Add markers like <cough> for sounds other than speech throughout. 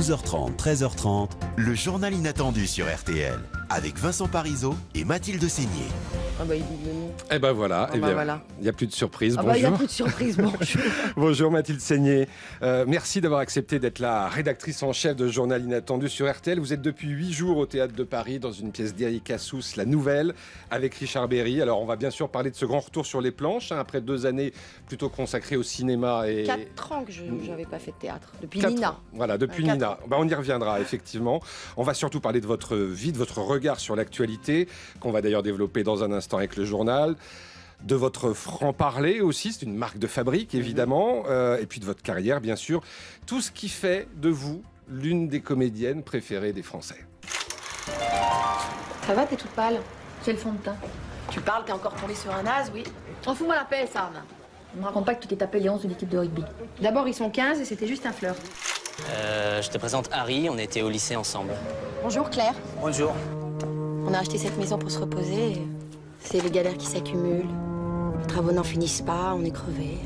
12h30, 13h30, le journal inattendu sur RTL, avec Vincent Parisot et Mathilde Seigné. Ah bah, il dit Eh ben voilà, ah eh bah, bien, voilà. il n'y a plus de surprise. bonjour. Ah bah, il n'y a plus de surprise, bonjour. <laughs> bonjour Mathilde Seigné. Euh, merci d'avoir accepté d'être la rédactrice en chef de Journal Inattendu sur RTL. Vous êtes depuis huit jours au Théâtre de Paris dans une pièce d'Eric Assous, La Nouvelle, avec Richard Berry. Alors on va bien sûr parler de ce grand retour sur les planches, hein, après deux années plutôt consacrées au cinéma. Et... Quatre ans que je n'avais pas fait de théâtre, depuis Nina. Voilà, depuis Nina. Bah, on y reviendra, effectivement. On va surtout parler de votre vie, de votre regard sur l'actualité, qu'on va d'ailleurs développer dans un instant avec le journal de votre franc-parler aussi, c'est une marque de fabrique mhm. évidemment, euh, et puis de votre carrière bien sûr. Tout ce qui fait de vous l'une des comédiennes préférées des Français. Ça va, t'es toute pâle Tu le fond de teint. Tu parles, t'es encore tombé sur un as, oui En fous-moi la paix, ça, On Ne me raconte pas que tu t'es tapé les 11 de l'équipe de rugby. D'abord, ils sont 15 et c'était juste un fleur. Euh, je te présente Harry, on était au lycée ensemble. Bonjour Claire. Bonjour. On a acheté cette maison pour se reposer et c'est les galères qui s'accumulent. Les travaux n'en finissent pas, on est crevé.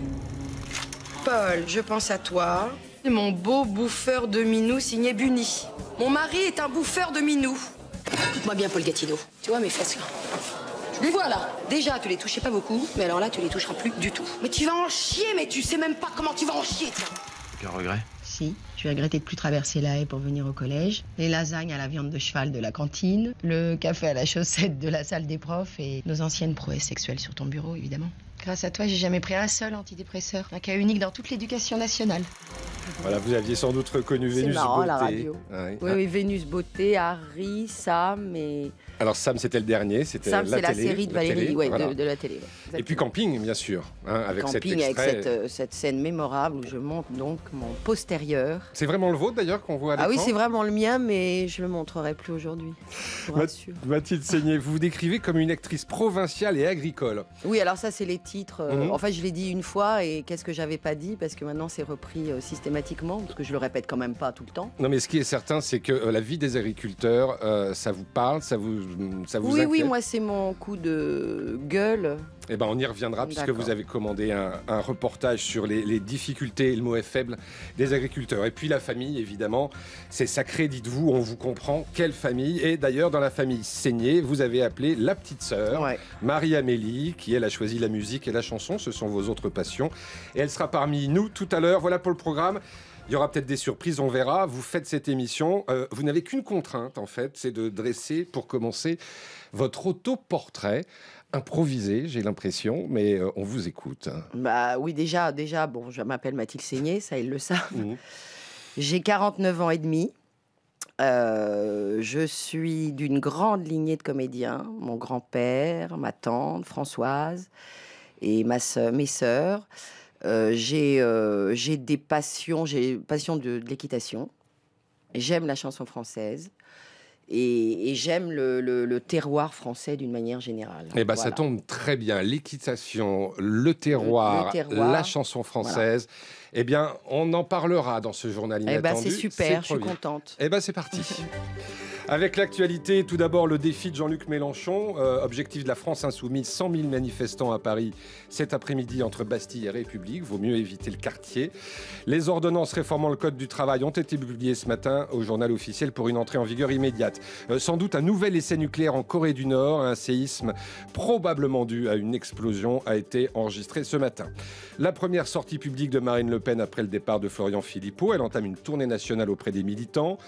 Paul, je pense à toi. Mon beau bouffeur de minou signé Buny. Mon mari est un bouffeur de minou. Écoute-moi bien, Paul Gatineau. Tu vois mes fesses là Les voilà Déjà, tu les touchais pas beaucoup, mais alors là, tu les toucheras plus du tout. Mais tu vas en chier, mais tu sais même pas comment tu vas en chier, tiens. Aucun regret tu Je vais de plus traverser la haie pour venir au collège. Les lasagnes à la viande de cheval de la cantine, le café à la chaussette de la salle des profs et nos anciennes prouesses sexuelles sur ton bureau, évidemment. Grâce à toi, j'ai jamais pris un seul antidépresseur. Un cas unique dans toute l'éducation nationale. Voilà, vous aviez sans doute reconnu Vénus marrant, Beauté. la radio. Ah oui, ah. Vénus Beauté, Harry, Sam et... Alors Sam, c'était le dernier, c'était la, la série de la Valérie, de, la télé. et puis Camping, bien sûr, hein, avec Camping, extrait. avec euh, cette, scène mémorable où je monte donc mon postérieur. C'est vraiment le vôtre d'ailleurs qu'on voit à Ah oui, c'est vraiment le mien, mais je le montrerai plus aujourd'hui, Mathilde Seignet, vous vous décrivez comme une actrice provinciale et agricole. Oui, alors ça c'est les titre. Euh, mhm. En je l'ai dit une fois et qu'est-ce que j'avais pas dit parce que maintenant c'est repris euh, systématiquement parce que je le répète quand même pas tout le temps. Non, mais ce qui est certain, c'est que euh, la vie des agriculteurs, ça vous parle, ça vous, ça vous. Oui, oui, moi c'est mon coup de gueule eh ben, on y reviendra puisque vous avez commandé un, reportage sur les, difficultés, le mot est faible, des agriculteurs. Et puis la famille, évidemment, c'est sacré, dites-vous, on vous comprend. Quelle famille Et d'ailleurs, dans la famille Saignée, vous avez appelé la petite sœur, Marie-Amélie, qui elle a choisi la musique et la chanson. Ce sont vos autres passions. Et elle sera parmi nous tout à l'heure. Voilà pour le programme. Il y aura peut-être des surprises, on verra. Vous faites cette émission. Euh, vous n'avez qu'une contrainte, en fait, c'est de dresser, pour commencer, votre autoportrait improvisé, j'ai l'impression, mais euh, on vous écoute. Bah oui, déjà, déjà, bon, je m'appelle Mathilde Seigné, ça, ils le savent. Mmh. J'ai 49 ans et demi. Euh, je suis d'une grande lignée de comédiens. Mon grand-père, ma tante, Françoise et ma mes sœurs. Euh, j'ai, euh, j'ai des passions, j'ai passion de, l'équitation. J'aime la chanson française. Et, j'aime le, terroir français d'une manière générale. Eh bien ça tombe très bien. L'équitation, le terroir, la chanson française. et Eh bien, on en parlera dans ce journal eh ben, inattendu. Eh bien c'est super, je suis contente. Eh ben, c'est parti. <laughs> Avec l'actualité, tout d'abord le défi de Jean-Luc Mélenchon, euh, objectif de la France insoumise, 100 000 manifestants à Paris cet après-midi entre Bastille et République, vaut mieux éviter le quartier. Les ordonnances réformant le Code du travail ont été publiées ce matin au journal officiel pour une entrée en vigueur immédiate. Euh, sans doute un nouvel essai nucléaire en Corée du Nord, un séisme probablement dû à une explosion a été enregistré ce matin. La première sortie publique de Marine Le Pen après le départ de Florian Philippot, elle entame une tournée nationale auprès des militants.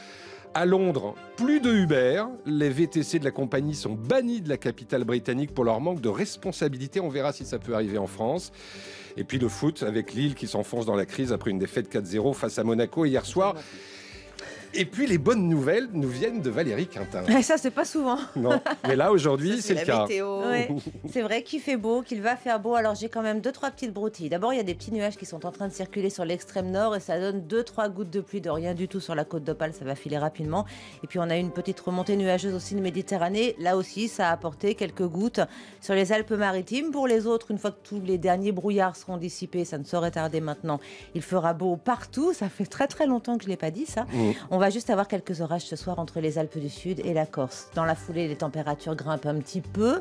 À Londres, plus de Uber. Les VTC de la compagnie sont bannis de la capitale britannique pour leur manque de responsabilité. On verra si ça peut arriver en France. Et puis le foot avec Lille qui s'enfonce dans la crise après une défaite 4-0 face à Monaco hier soir. Et puis les bonnes nouvelles nous viennent de Valérie Quintin. Et ça, c'est pas souvent. Non, mais là aujourd'hui, c'est le cas. <laughs> C'est vrai qu'il fait beau, qu'il va faire beau. Alors j'ai quand même deux trois petites broutilles. D'abord, il y a des petits nuages qui sont en train de circuler sur l'extrême nord et ça donne deux trois gouttes de pluie de rien du tout sur la côte d'Opale. Ça va filer rapidement. Et puis on a une petite remontée nuageuse aussi de Méditerranée. Là aussi, ça a apporté quelques gouttes sur les Alpes-Maritimes. Pour les autres, une fois que tous les derniers brouillards seront dissipés, ça ne saurait tarder maintenant. Il fera beau partout. Ça fait très très longtemps que je l'ai pas dit ça. Mmh. On va juste avoir quelques orages ce soir entre les Alpes du Sud et la Corse. Dans la foulée, les températures grimpent un petit peu.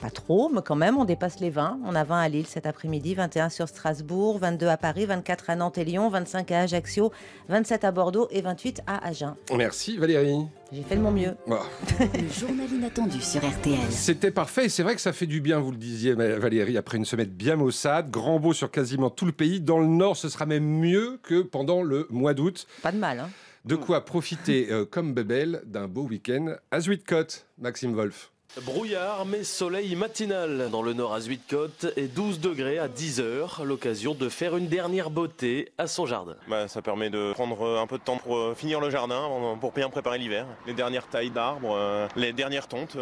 Pas trop, mais quand même, on dépasse les 20. On a 20 à Lille cet après-midi, 21 sur Strasbourg, 22 à Paris, 24 à Nantes et Lyon, 25 à Ajaccio, 27 à Bordeaux et 28 à Agen. Merci Valérie. J'ai fait de mon mieux. <laughs> journal inattendu sur RTL. C'était parfait. et C'est vrai que ça fait du bien, vous le disiez, Valérie, après une semaine bien maussade. Grand beau sur quasiment tout le pays. Dans le nord, ce sera même mieux que pendant le mois d'août. Pas de mal. Hein. De mm. quoi profiter, euh, comme Bebel, d'un beau week-end à Zuidcote, Maxime Wolf. Brouillard mais soleil matinal dans le nord à Zuidcote et 12 degrés à 10 heures, l'occasion de faire une dernière beauté à son jardin. Bah, ça permet de prendre euh, un peu de temps pour euh, finir le jardin, pour bien préparer l'hiver. Les dernières tailles d'arbres, euh, les dernières tontes,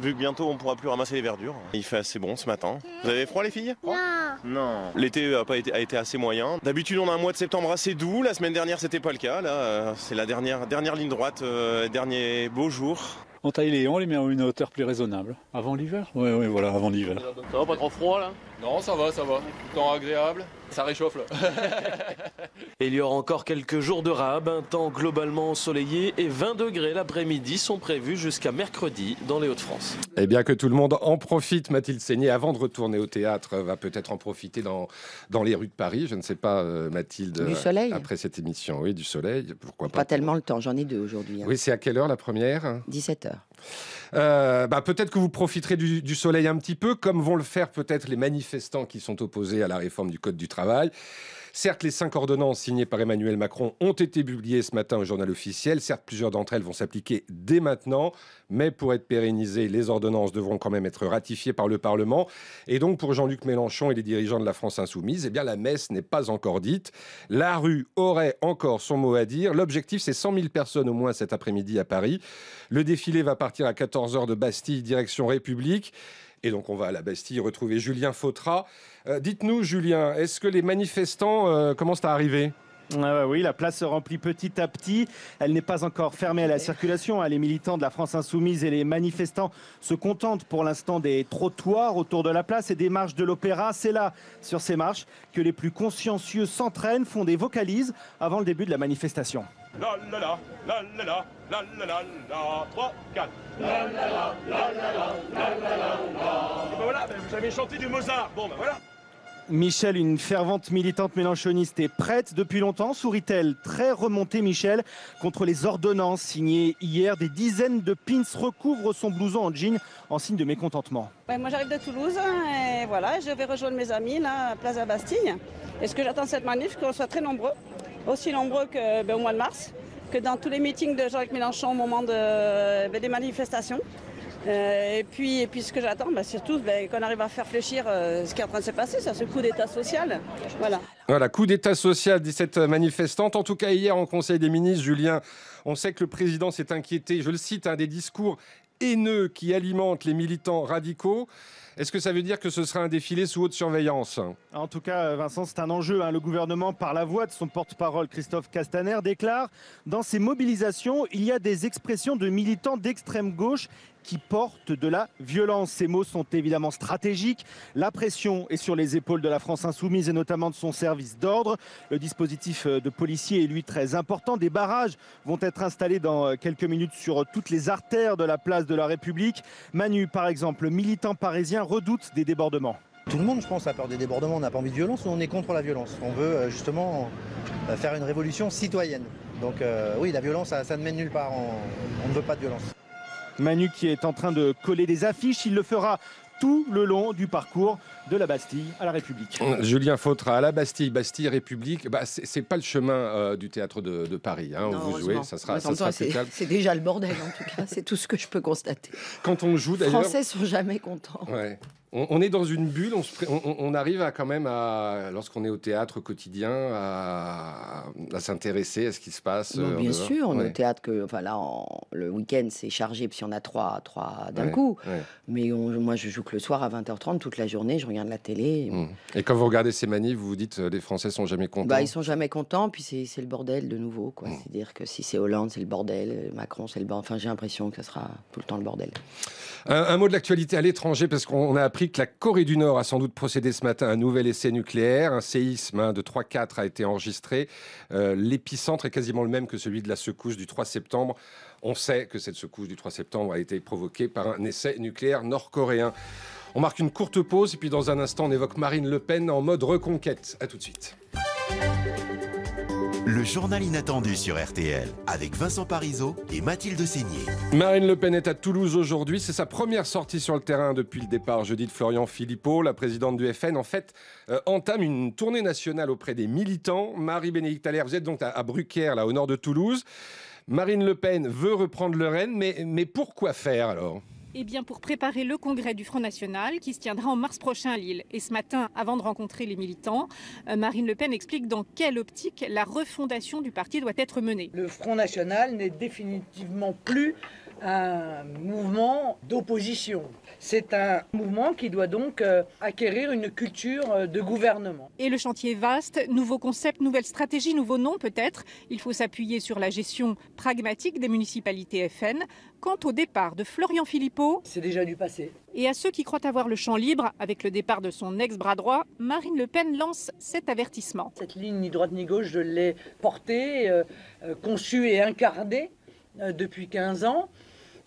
vu que bientôt on pourra plus ramasser les verdures. Il fait assez bon ce matin. Vous avez froid les filles Non. L'été a, été, été assez moyen. D'habitude on a un mois de septembre assez doux, la semaine dernière c'était pas le cas. Là c'est la dernière, dernière ligne droite, dernier beau jour on taille les on les met à une hauteur plus raisonnable. Avant l'hiver Oui, oui, voilà, avant l'hiver. Ça va pas trop froid là non, ça va, ça va. Temps agréable, ça réchauffe <laughs> et il y aura encore quelques jours de rab, un temps globalement ensoleillé et 20 degrés l'après-midi sont prévus jusqu'à mercredi dans les Hauts-de-France. Eh bien que tout le monde en profite, Mathilde Seigné, avant de retourner au théâtre, va peut-être en profiter dans, dans les rues de Paris. Je ne sais pas, euh, Mathilde. Du soleil. Après cette émission, oui, du soleil. Pourquoi pas Pas tellement le temps, j'en ai deux aujourd'hui. Hein. Oui, c'est à quelle heure la première 17h. Euh, bah, peut-être que vous profiterez du, soleil un petit peu, comme vont le faire peut-être les manifestants qui sont opposés à la réforme du Code du travail. Certes, les cinq ordonnances signées par Emmanuel Macron ont été publiées ce matin au journal officiel. Certes, plusieurs d'entre elles vont s'appliquer dès maintenant, mais pour être pérennisées, les ordonnances devront quand même être ratifiées par le Parlement. Et donc, pour Jean-Luc Mélenchon et les dirigeants de la France insoumise, eh bien, la messe n'est pas encore dite. La rue aurait encore son mot à dire. L'objectif, c'est 100 000 personnes au moins cet après-midi à Paris. Le défilé va partir à 14h de Bastille, direction République. Et donc on va à la Bastille retrouver Julien Fautra. Euh, dites-nous Julien, est-ce que les manifestants euh, commencent à arriver ah bah oui, la place se remplit petit à petit. Elle n'est pas encore fermée à la circulation. Hein. Les militants de la France insoumise et les manifestants se contentent pour l'instant des trottoirs autour de la place et des marches de l'opéra. C'est là, sur ces marches, que les plus consciencieux s'entraînent, font des vocalises avant le début de la manifestation la la la, la la la, la 3, 4. La la la, la la la, la voilà, vous avez chanté du Mozart, bon voilà. Michel, une fervente militante mélanchoniste est prête depuis longtemps, sourit-elle. Très remontée, Michel, contre les ordonnances signées hier. Des dizaines de pins recouvrent son blouson en jean en signe de mécontentement. moi, j'arrive de Toulouse et voilà, je vais rejoindre mes amis là, à la Bastille. est ce que j'attends cette manif, qu'on soit très nombreux aussi nombreux qu'au ben, mois de mars, que dans tous les meetings de Jean-Luc Mélenchon au moment ben, des manifestations. Euh, et, puis, ce que j'attends, c'est ben, surtout qu'on arrive à faire fléchir euh, ce qui est en train de se passer, ça, ce coup d'état social. Voilà. Voilà, coup d'état social, dit cette manifestante. En tout cas, hier en Conseil des ministres, Julien, on sait que le président s'est inquiété, je le cite, un hein, des discours haineux qui alimentent les militants radicaux. Est-ce que ça veut dire que ce sera un défilé sous haute surveillance En tout cas, euh, Vincent, c'est un enjeu. Hein. Le gouvernement, par la voix de son porte-parole Christophe Castaner, déclare Dans ces mobilisations, il y a des expressions de militants d'extrême gauche qui porte de la violence. Ces mots sont évidemment stratégiques. La pression est sur les épaules de la France insoumise et notamment de son service d'ordre. Le dispositif euh, de policier est lui très important. Des barrages vont être installés dans euh, quelques minutes sur euh, toutes les artères de la place de la République. Manu, par exemple, militant parisien, redoute des débordements. Tout le monde, je pense, a peur des débordements. On n'a pas envie de violence, on est contre la violence. On veut justement faire une révolution citoyenne. Donc oui, la violence, ça, ne mène nulle part. on ne veut pas de violence. Manu qui est en train de coller des affiches, il le fera tout le long du parcours de la Bastille à la République. Julien Fautra, à la Bastille, Bastille, République, bah, c'est pas le chemin euh, du théâtre de, Paris. Hein, vous jouez, ça sera, ça sera C'est déjà le bordel, en tout cas. c'est tout ce que je peux constater. Quand on joue, d'ailleurs. Les Français sont jamais contents. On, est dans une bulle, on, arrive à quand même, à, lorsqu'on est au théâtre quotidien, à, s'intéresser à ce qui se passe. Euh, bien sûr, au théâtre que, enfin là, le week-end c'est chargé, puis on a trois, trois d'un coup. Mais moi je joue que le soir à 20h30, toute la journée, regarde la télé. Hmm. Et quand vous regardez ces manifs, vous vous dites euh, les Français sont jamais contents bah, Ils sont jamais contents, puis c'est le bordel de nouveau. quoi hmm. C'est-à-dire que si c'est Hollande, c'est le bordel, euh, Macron, c'est le bordel. Enfin, j'ai l'impression que ça sera tout le temps le bordel. Un, mot de l'actualité à l'étranger, parce qu'on a appris que la Corée du Nord a sans doute procédé ce matin à un nouvel essai nucléaire. Un séisme hein, de 3-4 a été enregistré. Euh, l'épicentre est quasiment le même que celui de la secousse du 3 septembre. On sait que cette secousse du 3 septembre a été provoquée par un essai nucléaire nord-coréen. On marque une courte pause et puis dans un instant, on évoque Marine Le Pen en mode reconquête. À tout de suite. Le journal inattendu sur RTL avec Vincent Parisot et Mathilde Seigné. Marine Le Pen est à Toulouse aujourd'hui. C'est sa première sortie sur le terrain depuis le départ jeudi de Florian Philippot. La présidente du FN, en fait, euh, entame une tournée nationale auprès des militants. Marie-Bénédicte Allaire, vous êtes donc à, à là, au nord de Toulouse. Marine Le Pen veut reprendre le Rennes, mais, mais pourquoi faire alors eh bien, pour préparer le congrès du Front National qui se tiendra en mars prochain à Lille. Et ce matin, avant de rencontrer les militants, euh, Marine Le Pen explique dans quelle optique la refondation du parti doit être menée. Le Front National n'est définitivement plus un mouvement d'opposition. C'est un mouvement qui doit donc euh, acquérir une culture euh, de gouvernement. Et le chantier est vaste, nouveaux concept, nouvelle stratégie, nouveaux noms peut-être. Il faut s'appuyer sur la gestion pragmatique des municipalités FN. Quant au départ de Florian Philippot, c'est déjà du passé. Et à ceux qui croient avoir le champ libre, avec le départ de son ex-bras droit, Marine Le Pen lance cet avertissement. Cette ligne ni droite ni gauche, je l'ai portée, euh, conçue et incarnée depuis 15 ans.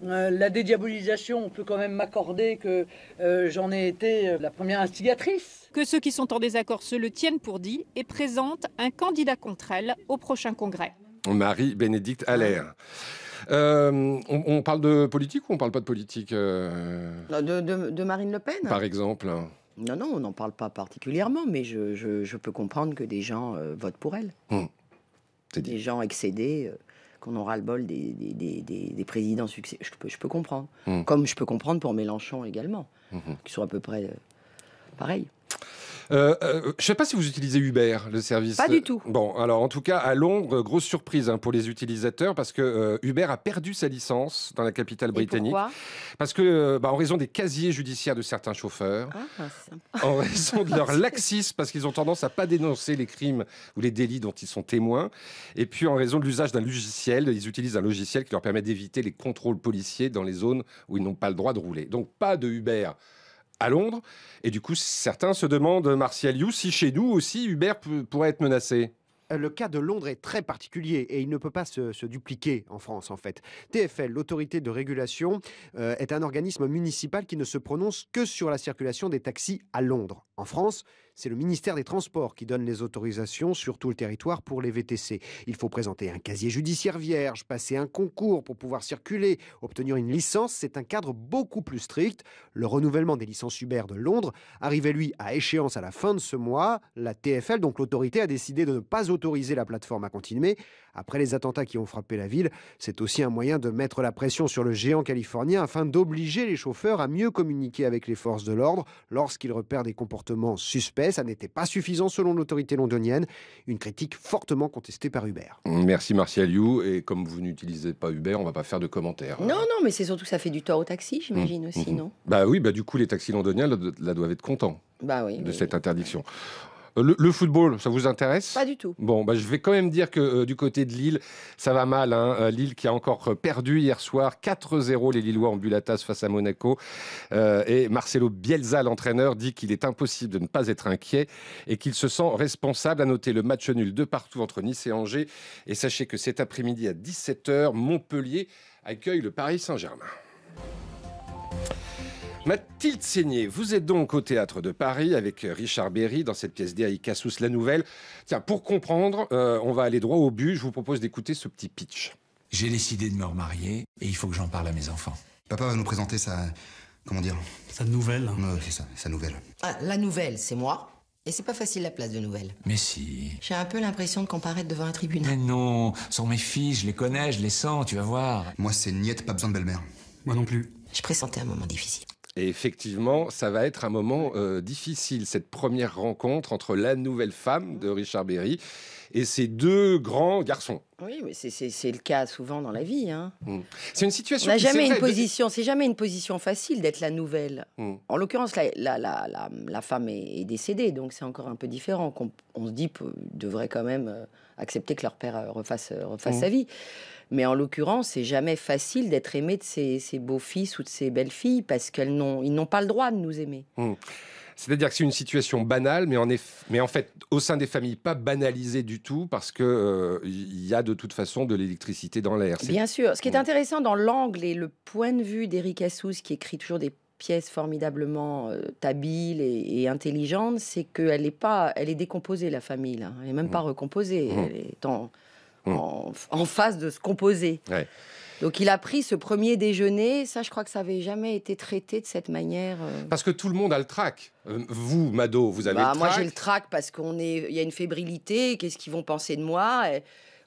Euh, la dédiabolisation, on peut quand même m'accorder que euh, j'en ai été euh, la première instigatrice. Que ceux qui sont en désaccord se le tiennent pour dit et présentent un candidat contre elle au prochain congrès. Marie-Bénédicte Allaire. on, parle de politique ou on parle pas de politique de, Marine Le Pen Par exemple. Non, non, on n'en parle pas particulièrement, mais je, peux comprendre que des gens votent pour elle. Hum. Des gens excédés qu'on aura le bol des, présidents succès. Je peux, comprendre. Hmm. Comme je peux comprendre pour Mélenchon également, hmm. qui sont à peu près euh, pareils. Euh, euh, je ne sais pas si vous utilisez Uber, le service. Pas du tout. Bon, alors en tout cas, à Londres, grosse surprise hein, pour les utilisateurs parce que euh, Uber a perdu sa licence dans la capitale britannique. pourquoi parce que, bah, en raison des casiers judiciaires de certains chauffeurs, ah, en raison de leur <laughs> laxisme, parce qu'ils ont tendance à ne pas dénoncer les crimes ou les délits dont ils sont témoins, et puis en raison de l'usage d'un logiciel, ils utilisent un logiciel qui leur permet d'éviter les contrôles policiers dans les zones où ils n'ont pas le droit de rouler. Donc pas de Uber à Londres. Et du coup, certains se demandent, Martial You, si chez nous aussi Uber pourrait être menacé. Euh, le cas de Londres est très particulier et il ne peut pas se, dupliquer en France en fait. TFL, l'autorité de régulation, euh, est un organisme municipal qui ne se prononce que sur la circulation des taxis à Londres. En France, c'est le ministère des Transports qui donne les autorisations sur tout le territoire pour les VTC. Il faut présenter un casier judiciaire vierge, passer un concours pour pouvoir circuler, obtenir une licence. C'est un cadre beaucoup plus strict. Le renouvellement des licences Uber de Londres arrivait, lui, à échéance à la fin de ce mois. La TFL, donc l'autorité, a décidé de ne pas autoriser la plateforme à continuer. Après les attentats qui ont frappé la ville, c'est aussi un moyen de mettre la pression sur le géant californien afin d'obliger les chauffeurs à mieux communiquer avec les forces de l'ordre lorsqu'ils repèrent des comportements suspects. Ça n'était pas suffisant selon l'autorité londonienne, une critique fortement contestée par Uber. Merci Martial You. Et comme vous n'utilisez pas Uber, on ne va pas faire de commentaires. Non, non, mais c'est surtout que ça fait du tort aux taxis, j'imagine mmh, aussi, mmh, mmh. non Bah oui, bah du coup, les taxis londoniens là, doivent être contents bah de cette interdiction. Le, football, ça vous intéresse Pas du tout. Bon, bah, je vais quand même dire que euh, du côté de Lille, ça va mal. Hein. Euh, Lille qui a encore euh, perdu hier soir 4-0 les Lillois en Bulatas face à Monaco. et Marcelo Bielsa, l'entraîneur, dit qu'il est impossible de ne pas être inquiet et qu'il se sent responsable. À noter le match nul de partout entre Nice et Angers. Et sachez que cet après-midi à 17h, Montpellier accueille le Paris Saint-Germain. Mathilde Seigné, vous êtes donc au théâtre de Paris avec euh, Richard Berry dans cette pièce d'Aïka La Nouvelle. Tiens, pour comprendre, euh, on va aller droit au but. Je vous propose d'écouter ce petit pitch. J'ai décidé de me remarier et il faut que j'en parle à mes enfants. Papa va nous présenter sa. Comment dire Sa nouvelle. c'est ça, sa nouvelle. Ah, la nouvelle, c'est moi. Et c'est pas facile la place de nouvelle. Mais si. J'ai un peu l'impression de comparaître devant un tribunal. Mais non, ce sont mes filles, je les connais, je les sens, tu vas voir. Moi, c'est niette, pas besoin de belle-mère. Moi non plus. Je pressentais un moment difficile. Et effectivement, ça va être un moment euh, difficile, cette première rencontre entre la nouvelle femme de Richard Berry et ses deux grands garçons. Oui, mais c'est le cas souvent dans la vie. Hein. Mmh. C'est une situation. On n'a jamais une position. C'est jamais une position facile d'être la nouvelle. Mmh. En l'occurrence, la, femme est, décédée, donc c'est encore un peu différent. On, se dit devrait quand même euh, accepter que leur père euh, refasse, mmh. sa vie. Mais en l'occurrence, c'est jamais facile d'être aimé de ses, beaux-fils ou de ses belles-filles parce qu'ils n'ont pas le droit de nous aimer. Hmm. C'est-à-dire que c'est une situation banale, mais en, mais en fait, au sein des familles, pas banalisée du tout, parce qu'il euh, y a de toute façon de l'électricité dans l'air. Bien sûr. Ce qui est hmm. intéressant dans l'angle et le point de vue d'Eric Assous, qui écrit toujours des pièces formidablement euh, habiles et, intelligentes, c'est qu'elle est pas, elle est décomposée la famille, là. elle n'est même hmm. pas recomposée. Elle est en en, face de se composer. Donc il a pris ce premier déjeuner, ça je crois que ça n'avait jamais été traité de cette manière. Euh. Parce que tout le monde a le trac. Euh, vous, Mado, vous avez bah, le trac. Moi j'ai le trac parce qu'on est, il y a une fébrilité, qu'est-ce qu'ils vont penser de moi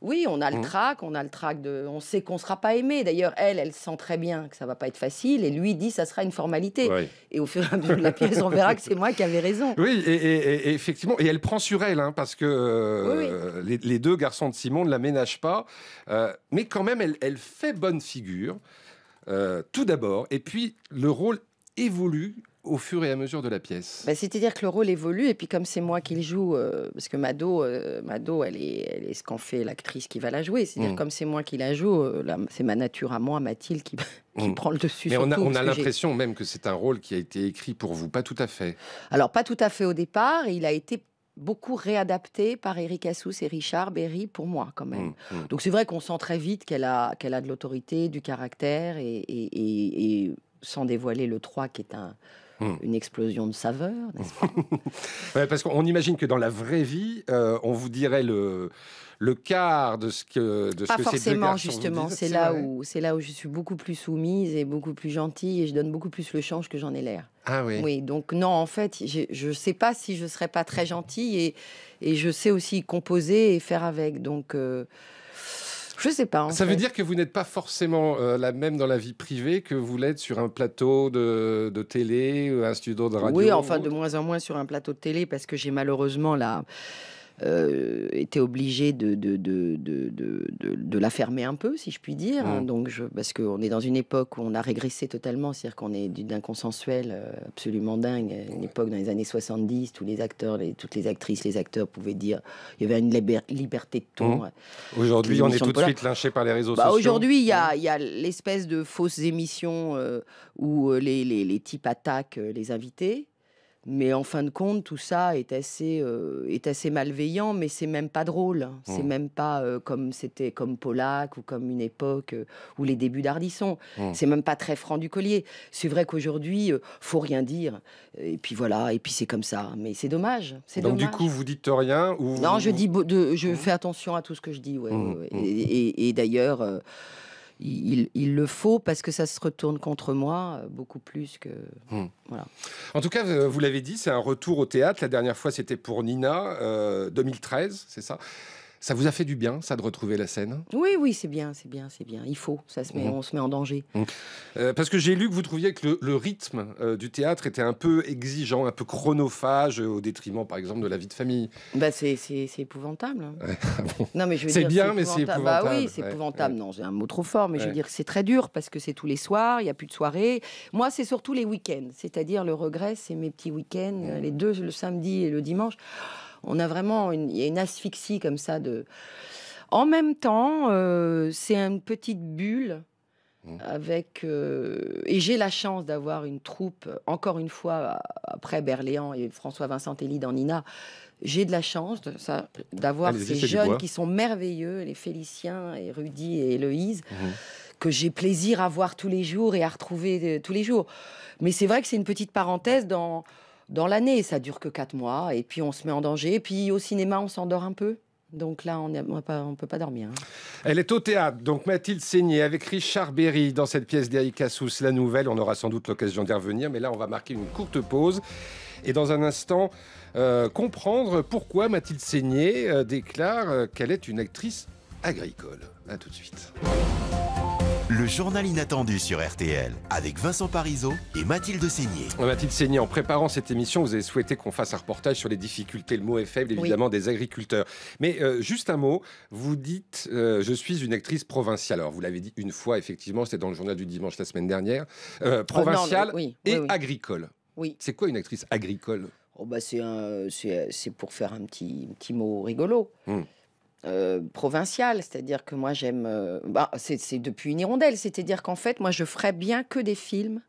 oui, on a le mm. trac, on a le trac de. On sait qu'on ne sera pas aimé. D'ailleurs, elle, elle sent très bien que ça ne va pas être facile. Et lui dit, ça sera une formalité. Et au fur et à mesure de la pièce, on verra que c'est moi qui avais raison. Oui, et, effectivement. Et elle prend sur elle, hein, parce que euh, Les, deux garçons de Simon ne la ménagent pas. Euh, mais quand même, elle, fait bonne figure, euh, tout d'abord. Et puis, le rôle évolue au fur et à mesure de la pièce bah, C'est-à-dire que le rôle évolue, et puis comme c'est moi qui le joue, euh, parce que Mado, euh, Mado elle, est, ce qu'en fait l'actrice qui va la jouer. C'est-à-dire mm. comme c'est moi qui la joue, euh, c'est ma nature à moi, Mathilde, qui, <laughs> qui mm. prend le dessus. Mais on a, l'impression même que c'est un rôle qui a été écrit pour vous, pas tout à fait. Alors pas tout à fait au départ, il a été beaucoup réadapté par Eric Assous et Richard Berry pour moi quand même. Mm, Donc c'est vrai qu'on sent très vite qu'elle a, qu'elle a de l'autorité, du caractère et, et, sans dévoiler le 3 qui est un, Hmm. une explosion de saveur, nest pas <laughs> Parce qu'on imagine que dans la vraie vie, euh, on vous dirait le le quart de ce que de forcément justement c'est là où c'est là où je suis beaucoup plus soumise et beaucoup plus gentille et je donne beaucoup plus le change que j'en ai l'air ah oui. oui donc non en fait je ne sais pas si je serais pas très gentille et je sais aussi composer et faire avec donc euh, je sais pas. ça veut dire que vous n'êtes pas forcément euh, la même dans la vie privée que vous l'êtes sur un plateau de, télé ou euh, un studio de radio. Oui, enfin de moins en moins sur un plateau de télé parce que j'ai malheureusement la euh, était obligé de de, de, de, de, la fermer un peu, si je puis dire. Mm. Donc je, parce qu'on est dans une époque où on a régressé totalement, c'est-à-dire qu'on est d'un consensuel euh, absolument dingue. Une époque dans les années 70, tous les acteurs, les, toutes les actrices, les acteurs pouvaient dire, il y avait une liberté de ton. Mm. Euh, aujourd'hui, on est tout de suite lynché par les réseaux bah, sociaux. Aujourd'hui, il y a, mm. a l'espèce de fausses émissions où les, les, les types attaquent les invités. Mais en fin de compte, tout ça est assez, euh, est assez malveillant, mais c'est même pas drôle. C'est mmh. même pas euh, comme c'était comme Pollack ou comme une époque euh, où les débuts d'Ardisson. Mmh. C'est même pas très franc du collier. C'est vrai qu'aujourd'hui, faut rien dire. Et puis voilà, et puis c'est comme ça. Mais c'est dommage. C'est Donc du coup, vous dites rien ou Non, je dis, je mmh. fais attention à tout ce que je dis. Ouais, et d'ailleurs il, le faut parce que ça se retourne contre moi euh, beaucoup plus que. Hmm. Voilà. En tout cas, vous l'avez dit, c'est un retour au théâtre. La dernière fois, c'était pour Nina, 2013, euh, c'est ça ça vous a fait du bien, ça, de retrouver la scène Oui, oui, c'est bien, c'est bien, c'est bien. Il faut, ça se met, mhm. on se met en danger. Mhm. Euh, parce que j'ai lu que vous trouviez que le, rythme euh, du théâtre était un peu exigeant, un peu chronophage, euh, au détriment, par exemple, de la vie de famille. Bah, c'est épouvantable. <laughs> Ah non, mais je C'est bien, mais c'est épouvantable. Bah oui, c'est épouvantable. Non, c'est un mot trop fort, mais je veux dire, c'est très dur parce que c'est tous les soirs, il n'y a plus de soirée. Moi, c'est surtout les week-ends, c'est-à-dire le regret, c'est mes petits week-ends, mmh. les deux, le samedi et le dimanche on a vraiment une, asphyxie comme ça de. En même temps, euh, c'est une petite bulle mmh. avec euh, et j'ai la chance d'avoir une troupe. Encore une fois, après Berléand et François Vincent Elie dans Nina, j'ai de la chance de, ça, d'avoir ces jeunes qui sont merveilleux, les Féliciens et Rudy et Héloïse. Mmh. que j'ai plaisir à voir tous les jours et à retrouver euh, tous les jours. Mais c'est vrai que c'est une petite parenthèse dans dans l'année. Ça dure que quatre mois, et puis on se met en danger. Et puis au cinéma, on s'endort un peu. Donc là, on ne peut pas dormir. Hein. Elle est au théâtre, donc Mathilde Seigné avec Richard Berry dans cette pièce d'Eric La Nouvelle. On aura sans doute l'occasion d'y revenir, mais là, on va marquer une courte pause. Et dans un instant, euh, comprendre pourquoi Mathilde Seigné euh, déclare euh, qu'elle est une actrice agricole. A tout de suite. Le journal inattendu sur RTL avec Vincent Parisot et Mathilde Seigné. Euh, Mathilde Seigné, en préparant cette émission, vous avez souhaité qu'on fasse un reportage sur les difficultés, le mot est faible évidemment, des agriculteurs. Mais euh, juste un mot, vous dites euh, Je suis une actrice provinciale. Alors vous l'avez dit une fois, effectivement, c'était dans le journal du dimanche la semaine dernière. provinciale oui, et agricole. Oui. C'est quoi une actrice agricole oh, bah c'est, pour faire un petit, petit mot rigolo. Hmm. Euh, provinciale, c'est-à-dire que moi j'aime, euh, bah, c'est depuis une hirondelle, c'est-à-dire qu'en fait moi je ferais bien que des films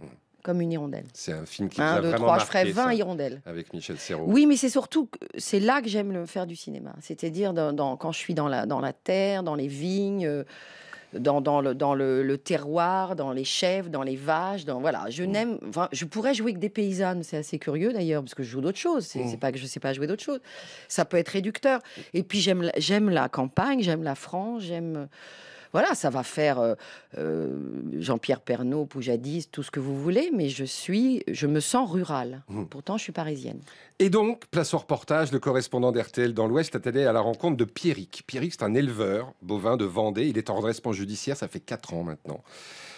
hmm. comme une hirondelle. C'est un film qui vraiment trois, Je ferais 20 hirondelles. Avec Michel Serrault. Oui, mais c'est surtout, c'est là que j'aime le faire du cinéma. C'est-à-dire quand je suis dans la, dans la terre, dans les vignes, euh, dans, le, dans le, terroir, dans les chèvres, dans les vaches. Dans, voilà, je mm. n'aime. je pourrais jouer avec des paysannes, c'est assez curieux d'ailleurs, parce que je joue d'autres choses. C'est mm. pas que je sais pas jouer d'autres choses. Ça peut être réducteur. Et puis j'aime la campagne, j'aime la France, j'aime voilà, ça va faire euh, euh, Jean-Pierre Pernaud, Poujadis, tout ce que vous voulez, mais je suis, je me sens rurale. Mmh. Pourtant, je suis parisienne. Et donc, place au reportage, le correspondant d'RTL dans l'Ouest est allé à la rencontre de Pierrick. Pierrick, c'est un éleveur bovin de Vendée. Il est en redressement judiciaire, ça fait 4 ans maintenant.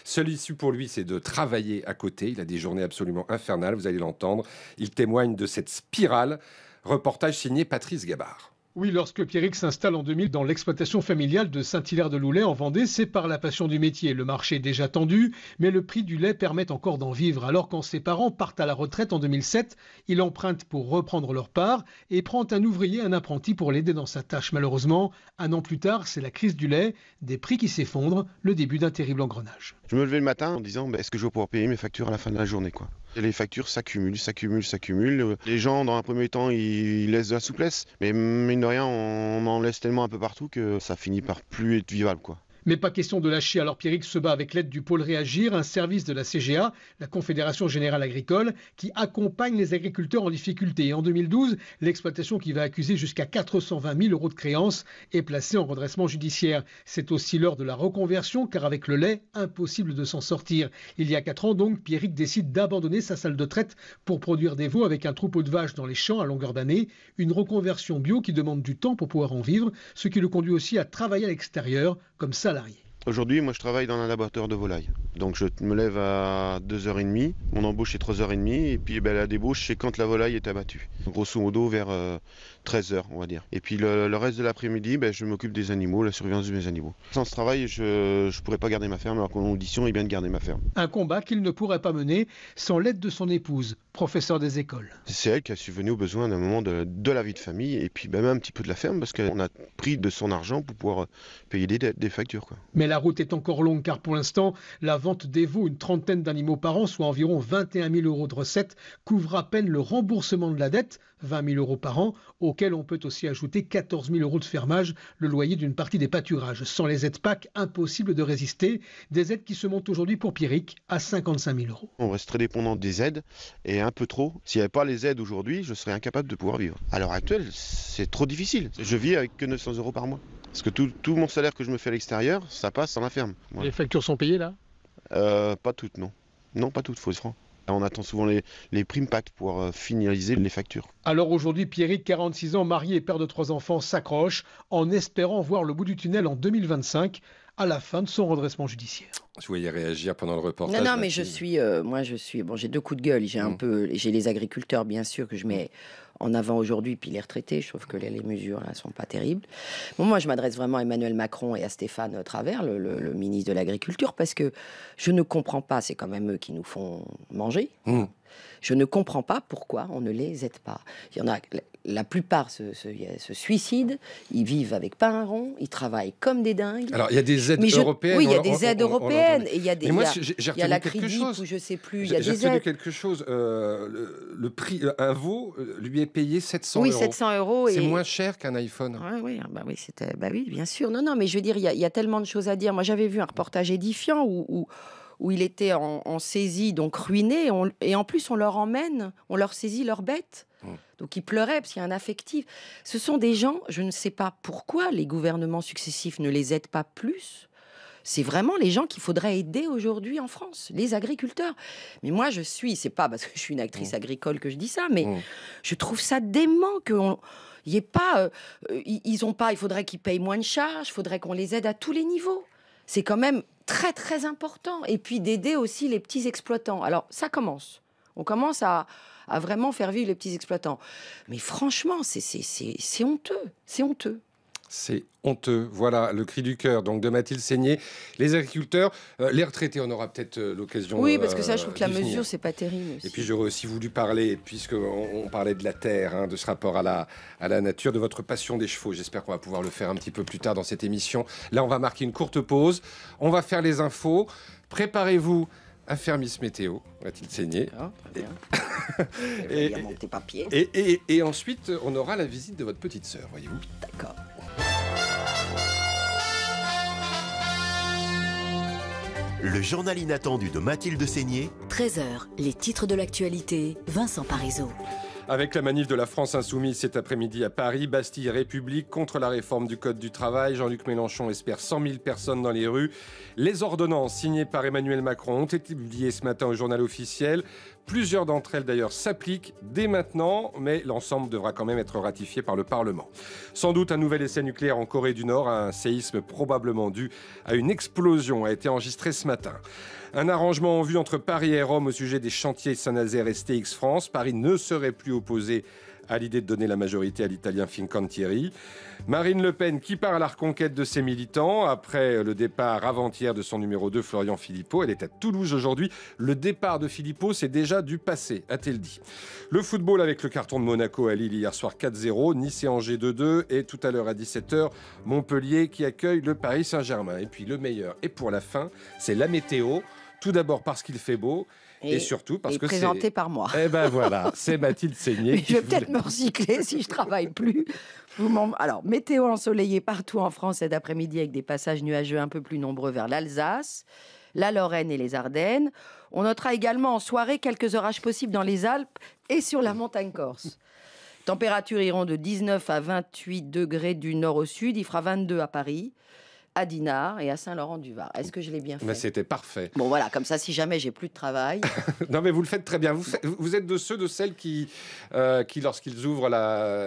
Seule issue pour lui, c'est de travailler à côté. Il a des journées absolument infernales, vous allez l'entendre. Il témoigne de cette spirale. Reportage signé Patrice Gabard. Oui, lorsque Pierrick s'installe en 2000 dans l'exploitation familiale de Saint-Hilaire-de-Loulay en Vendée, c'est par la passion du métier. Le marché est déjà tendu, mais le prix du lait permet encore d'en vivre. Alors quand ses parents partent à la retraite en 2007, il emprunte pour reprendre leur part et prend un ouvrier, un apprenti pour l'aider dans sa tâche. Malheureusement, un an plus tard, c'est la crise du lait, des prix qui s'effondrent, le début d'un terrible engrenage. Je me levais le matin en disant est-ce que je vais pouvoir payer mes factures à la fin de la journée quoi les factures s'accumulent, s'accumulent, s'accumulent. Les gens, dans un premier temps, ils laissent de la souplesse, mais mine de rien, on en laisse tellement un peu partout que ça finit par plus être vivable, quoi. Mais pas question de lâcher, alors Pierrick se bat avec l'aide du pôle Réagir, un service de la CGA, la Confédération Générale Agricole, qui accompagne les agriculteurs en difficulté. en 2012, l'exploitation qui va accuser jusqu'à 420 000 euros de créances est placée en redressement judiciaire. C'est aussi l'heure de la reconversion, car avec le lait, impossible de s'en sortir. Il y a 4 ans donc, Pierrick décide d'abandonner sa salle de traite pour produire des veaux avec un troupeau de vaches dans les champs à longueur d'année. Une reconversion bio qui demande du temps pour pouvoir en vivre, ce qui le conduit aussi à travailler à l'extérieur, comme ça Aujourd'hui, moi je travaille dans un laboratoire de volaille. Donc je me lève à 2h30, mon embauche est 3h30, et puis ben, la débauche, c'est quand la volaille est abattue. Grosso modo, vers 13h, euh, on va dire. Et puis le, reste de l'après-midi, ben, je m'occupe des animaux, la surveillance de mes animaux. Sans ce travail, je ne pourrais pas garder ma ferme, alors qu'on audition, il bien de garder ma ferme. Un combat qu'il ne pourrait pas mener sans l'aide de son épouse, professeur des écoles. C'est elle qui a subvenu au besoin d'un moment de, la vie de famille, et puis ben, même un petit peu de la ferme, parce qu'on a pris de son argent pour pouvoir euh, payer des, factures. Quoi. Mais la route est encore longue, car pour l'instant, la vente vente des une trentaine d'animaux par an, soit environ 21 000 euros de recettes, couvre à peine le remboursement de la dette, 20 000 euros par an, auquel on peut aussi ajouter 14 000 euros de fermage, le loyer d'une partie des pâturages. Sans les aides PAC, impossible de résister. Des aides qui se montent aujourd'hui pour Pierrick à 55 000 euros. On reste très dépendant des aides et un peu trop. S'il n'y avait pas les aides aujourd'hui, je serais incapable de pouvoir vivre. À l'heure actuelle, c'est trop difficile. Je vis avec que 900 euros par mois. Parce que tout, mon salaire que je me fais à l'extérieur, ça passe en la ferme. Les factures sont payées là euh, pas toutes, non. Non, pas toutes, faut francs. On attend souvent les, les primes pactes pour euh, finaliser les factures. Alors aujourd'hui, Pierrick, 46 ans, marié et père de trois enfants, s'accroche en espérant voir le bout du tunnel en 2025 à la fin de son redressement judiciaire. Je voyais réagir pendant le reportage. Non, non, mais je suis, euh, moi, je suis, bon, j'ai deux coups de gueule. J'ai un hum. peu, j'ai les agriculteurs, bien sûr, que je mets. Hum en avant aujourd'hui, puis les retraités. Je trouve que les, mesures ne sont pas terribles. moi, je m'adresse vraiment à Emmanuel Macron et à Stéphane Travers, le, ministre de l'Agriculture, parce que je ne comprends pas, c'est quand même eux qui nous font manger. Mmh. Je ne comprends pas pourquoi on ne les aide pas. Il y en a, la plupart se, suicident, ils vivent avec pas un rond, ils travaillent comme des dingues. Alors il y a des aides européennes. Oui, il y a des aides européennes. et il y a des. j'ai la quelque chose. Ou je sais plus. J'ai retenu quelque chose. Euh, le, le, prix, euh, un veau euh, lui est payer 700 euros. Oui, 700 euros. C'est moins cher qu'un iPhone. Ah bah oui, bah oui, bien sûr. Non, non, mais je veux dire, il y, a tellement de choses à dire. Moi, j'avais vu un reportage édifiant où, où, il était en, saisie, donc ruiné. et en plus, on leur emmène, on leur saisit leur bêtes. Mmh. Donc ils pleuraient parce qu'il y a un affectif. Ce sont des gens, je ne sais pas pourquoi les gouvernements successifs ne les aident pas plus c'est vraiment les gens qu'il faudrait aider aujourd'hui en France, les agriculteurs. Mais moi, je suis, c'est pas parce que je suis une actrice mmh. agricole que je dis ça, mais mmh. je trouve ça dément qu'on y ait pas, euh, euh, ils ont pas, il faudrait qu'ils payent moins de charges, il faudrait qu'on les aide à tous les niveaux. C'est quand même très très important. Et puis d'aider aussi les petits exploitants. Alors ça commence. On commence à, à vraiment faire vivre les petits exploitants. Mais franchement, c'est honteux. C'est honteux. C'est honteux. Voilà le cri du cœur donc de Mathilde Seigné. Les agriculteurs, euh, les retraités, on aura peut-être euh, l'occasion. Oui, parce que ça, je euh, trouve que la mesure, c'est pas terrible. Et puis j'aurais aussi voulu parler, puisqu'on on parlait de la terre, hein, de ce rapport à la, à la nature, de votre passion des chevaux. J'espère qu'on va pouvoir le faire un petit peu plus tard dans cette émission. Là, on va marquer une courte pause. On va faire les infos. Préparez-vous. à Fermis Météo, va-t-il ah, <laughs> saigner et... et ensuite, on aura la visite de votre petite sœur, voyez-vous. D'accord. Le journal inattendu de Mathilde Seigné. 13h, les titres de l'actualité, Vincent Parisot. Avec la manif de la France insoumise cet après-midi à Paris, Bastille République contre la réforme du Code du travail, Jean-Luc Mélenchon espère 100 000 personnes dans les rues. Les ordonnances signées par Emmanuel Macron ont été publiées ce matin au journal officiel. Plusieurs d'entre elles d'ailleurs s'appliquent dès maintenant, mais l'ensemble devra quand même être ratifié par le Parlement. Sans doute un nouvel essai nucléaire en Corée du Nord, un séisme probablement dû à une explosion a été enregistré ce matin. Un arrangement en vue entre Paris et Rome au sujet des chantiers Saint-Nazaire et STX France. Paris ne serait plus opposé à l'idée de donner la majorité à l'italien Fincantieri. Marine Le Pen qui part à la reconquête de ses militants après le départ avant-hier de son numéro 2 Florian Philippot. Elle est à Toulouse aujourd'hui. Le départ de Philippot, c'est déjà du passé, a-t-elle dit. Le football avec le carton de Monaco à Lille hier soir 4-0, Nice et Angers 2-2 et tout à l'heure à 17h Montpellier qui accueille le Paris Saint-Germain. Et puis le meilleur et pour la fin, c'est la météo. Tout d'abord parce qu'il fait beau et, surtout parce que c'est. présenté par moi. Eh ben voilà, <laughs> c'est Mathilde Seigné. je vais peut-être me recycler si je travaille plus. Alors, météo ensoleillé partout en France cet après-midi avec des passages nuageux un peu plus nombreux vers l'Alsace, la Lorraine et les Ardennes. On notera également en soirée quelques orages possibles dans les Alpes et sur la montagne corse. Températures iront de 19 à 28 degrés du nord au sud. Il fera 22 à Paris à Dinard et à Saint-Laurent-du-Var. Est-ce que je l'ai bien fait C'était parfait. Bon, voilà, comme ça, si jamais j'ai plus de travail. <laughs> non, mais vous le faites très bien. Vous, vous êtes de ceux, de celles qui, euh, qui lorsqu'ils ouvrent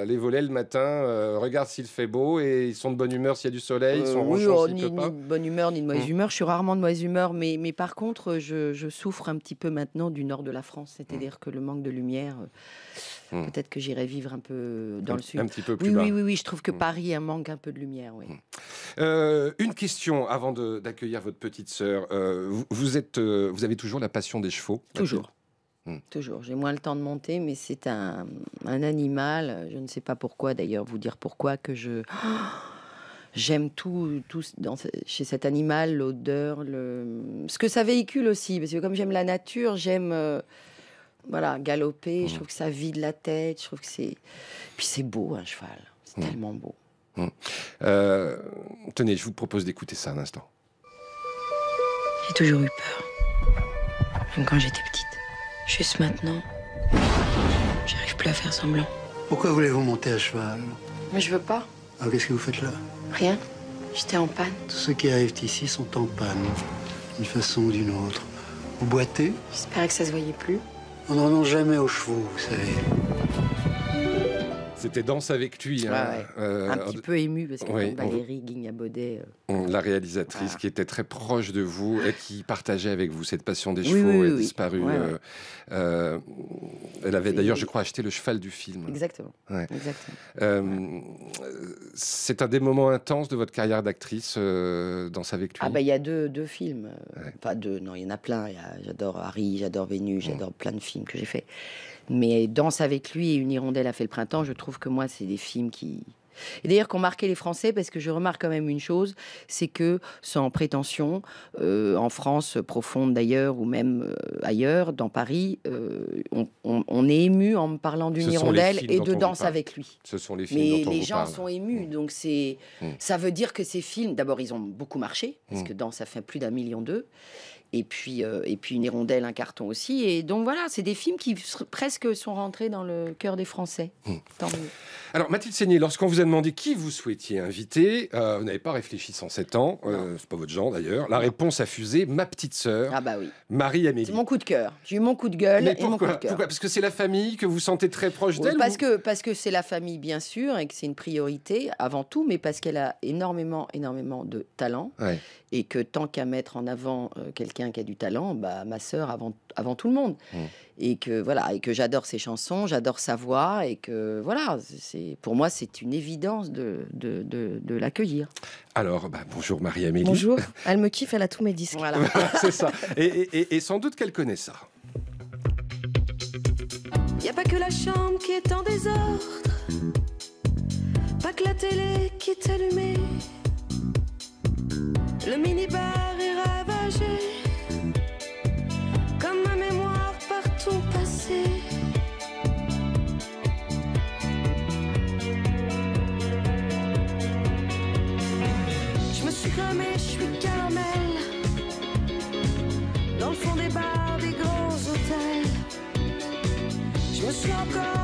les volets le matin, euh, regardent s'il fait beau et ils sont de bonne humeur s'il y a du soleil. ils sont euh, oui, oh, ni, ni, bonne humeur, ni de mauvaise mm. humeur. Je suis rarement de mauvaise humeur, mais, mais par contre, je, souffre un petit peu maintenant du nord de la France, c'est-à-dire mm. que le manque de lumière. Mmh. Peut-être que j'irai vivre un peu dans le sud. Un petit peu plus oui, Oui, oui, je trouve que mmh. Paris manque un peu de lumière. Oui. Mmh. Euh, une question avant d'accueillir votre petite sœur. Euh, vous, êtes, euh, vous avez toujours la passion des chevaux Toujours. Toujours. J'ai moins le temps de monter, mais c'est un, un, animal. Je ne sais pas pourquoi, d'ailleurs, vous dire pourquoi que je. <gasps> J'aime tout, tout dans, chez cet animal, l'odeur, le... ce que ça véhicule aussi. Parce que comme j'aime la nature, j'aime voilà, galoper. Je mm. trouve que ça vide la tête. Je trouve que c'est. Puis c'est beau, un cheval. C'est mm. tellement beau. Mm. Euh, tenez, je vous propose d'écouter ça un instant. J'ai toujours eu peur. Même quand j'étais petite. Juste maintenant, j'arrive plus à faire semblant. Pourquoi voulez-vous monter à cheval Mais je veux pas. Alors ah, qu'est-ce que vous faites là Rien. J'étais en panne. Tous ceux qui arrivent ici sont en panne, d'une façon ou d'une autre. Vous boitez J'espérais que ça se voyait plus. On n'en a jamais aux chevaux, vous savez. C'était Danse avec lui. Hein, euh, un petit peu ému parce que Valérie Guignabaudet, euh, la réalisatrice qui était très proche de vous et qui partageait avec vous cette passion des chevaux est disparue. Euh, elle avait d'ailleurs, je crois, acheté le cheval du film. Exactement. C'est un des moments intenses de votre carrière d'actrice, Danse avec lui. Ah, bah il y a deux, films, pas deux, non, il y en a plein. J'adore Harry, j'adore Vénus, mm. j'adore plein de films que j'ai fait. Mais Danse avec lui et Une hirondelle a fait le printemps, je trouve que moi, c'est des films qui, et d'ailleurs, qu'on marqué les Français, parce que je remarque quand même une chose, c'est que, sans prétention, euh, en France profonde d'ailleurs, ou même euh, ailleurs, dans Paris, euh, on, est ému en me parlant d'une hirondelle et de danse avec lui. Ce sont les films Mais dont on les gens sont émus, mm. donc c'est, mm. ça veut dire que ces films, d'abord, ils ont beaucoup marché, parce mm. que Danse a fait plus d'un million d'eux et puis, euh, et puis une hirondelle, un carton aussi. Et donc voilà, c'est des films qui presque sont rentrés dans le cœur des Français. Hmm. Tant mieux. Alors Mathilde Seigné, lorsqu'on vous a demandé qui vous souhaitiez inviter, euh, vous n'avez pas réfléchi 107 ans, euh, c'est pas votre genre d'ailleurs. La réponse a fusé ma petite sœur, ah bah Marie-Amélie. C'est mon coup de cœur. J'ai eu mon coup de gueule et mon coup de cœur. Pourquoi Parce que c'est la famille que vous sentez très proche d'elle parce, que, parce que c'est la famille, bien sûr, et que c'est une priorité avant tout, mais parce qu'elle a énormément, énormément de talent. Et que tant qu'à mettre en avant quelqu'un qui a du talent, bah, ma sœur avant, avant tout le monde. Mmh. Et que voilà, et que j'adore ses chansons, j'adore sa voix, et que voilà, c'est pour moi c'est une évidence de, de, de, l'accueillir. Alors, bah, bonjour Marie-Amélie. Bonjour, <laughs> elle me kiffe, elle a tous mes disques. Voilà. <laughs> c'est ça. Et, et, sans doute qu'elle connaît ça. Il Y a pas que la chambre qui est en désordre, pas que la télé qui est allumée. Le minibar est ravagé. your girl